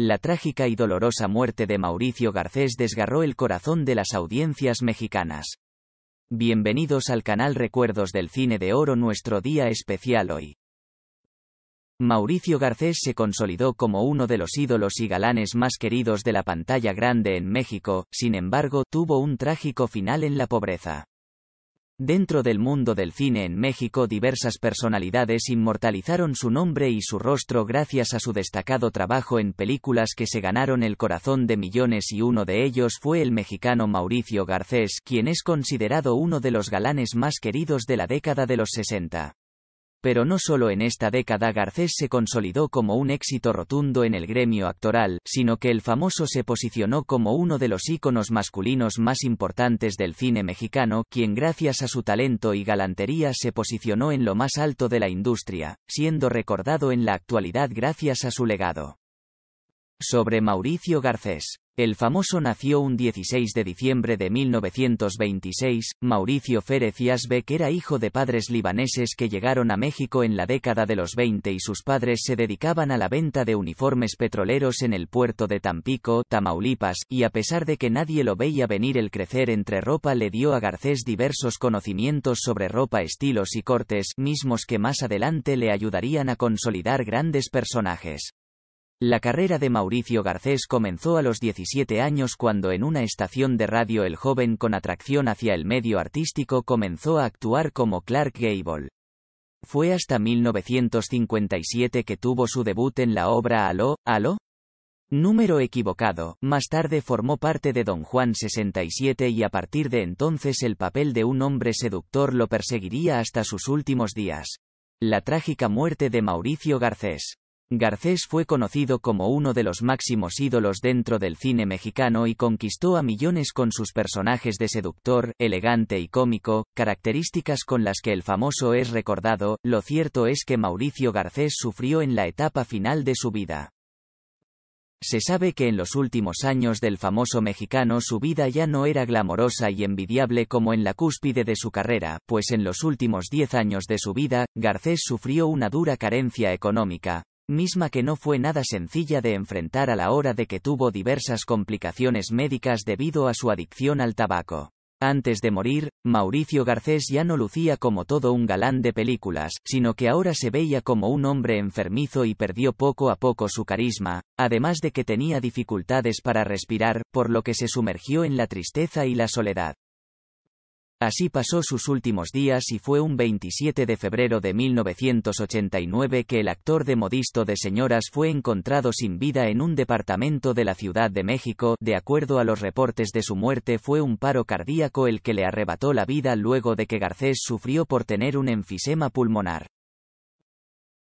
La trágica y dolorosa muerte de Mauricio Garcés desgarró el corazón de las audiencias mexicanas. Bienvenidos al canal Recuerdos del Cine de Oro nuestro día especial hoy. Mauricio Garcés se consolidó como uno de los ídolos y galanes más queridos de la pantalla grande en México, sin embargo, tuvo un trágico final en la pobreza. Dentro del mundo del cine en México diversas personalidades inmortalizaron su nombre y su rostro gracias a su destacado trabajo en películas que se ganaron el corazón de millones y uno de ellos fue el mexicano Mauricio Garcés, quien es considerado uno de los galanes más queridos de la década de los 60. Pero no solo en esta década Garcés se consolidó como un éxito rotundo en el gremio actoral, sino que el famoso se posicionó como uno de los íconos masculinos más importantes del cine mexicano, quien gracias a su talento y galantería se posicionó en lo más alto de la industria, siendo recordado en la actualidad gracias a su legado. Sobre Mauricio Garcés el famoso nació un 16 de diciembre de 1926, Mauricio Férez y que era hijo de padres libaneses que llegaron a México en la década de los 20 y sus padres se dedicaban a la venta de uniformes petroleros en el puerto de Tampico, Tamaulipas, y a pesar de que nadie lo veía venir el crecer entre ropa le dio a Garcés diversos conocimientos sobre ropa, estilos y cortes, mismos que más adelante le ayudarían a consolidar grandes personajes. La carrera de Mauricio Garcés comenzó a los 17 años cuando en una estación de radio el joven con atracción hacia el medio artístico comenzó a actuar como Clark Gable. Fue hasta 1957 que tuvo su debut en la obra Aló, Aló? Número equivocado, más tarde formó parte de Don Juan 67 y a partir de entonces el papel de un hombre seductor lo perseguiría hasta sus últimos días. La trágica muerte de Mauricio Garcés. Garcés fue conocido como uno de los máximos ídolos dentro del cine mexicano y conquistó a millones con sus personajes de seductor, elegante y cómico, características con las que el famoso es recordado, lo cierto es que Mauricio Garcés sufrió en la etapa final de su vida. Se sabe que en los últimos años del famoso mexicano su vida ya no era glamorosa y envidiable como en la cúspide de su carrera, pues en los últimos 10 años de su vida, Garcés sufrió una dura carencia económica, misma que no fue nada sencilla de enfrentar a la hora de que tuvo diversas complicaciones médicas debido a su adicción al tabaco. Antes de morir, Mauricio Garcés ya no lucía como todo un galán de películas, sino que ahora se veía como un hombre enfermizo y perdió poco a poco su carisma, además de que tenía dificultades para respirar, por lo que se sumergió en la tristeza y la soledad. Así pasó sus últimos días y fue un 27 de febrero de 1989 que el actor de Modisto de Señoras fue encontrado sin vida en un departamento de la Ciudad de México, de acuerdo a los reportes de su muerte fue un paro cardíaco el que le arrebató la vida luego de que Garcés sufrió por tener un enfisema pulmonar.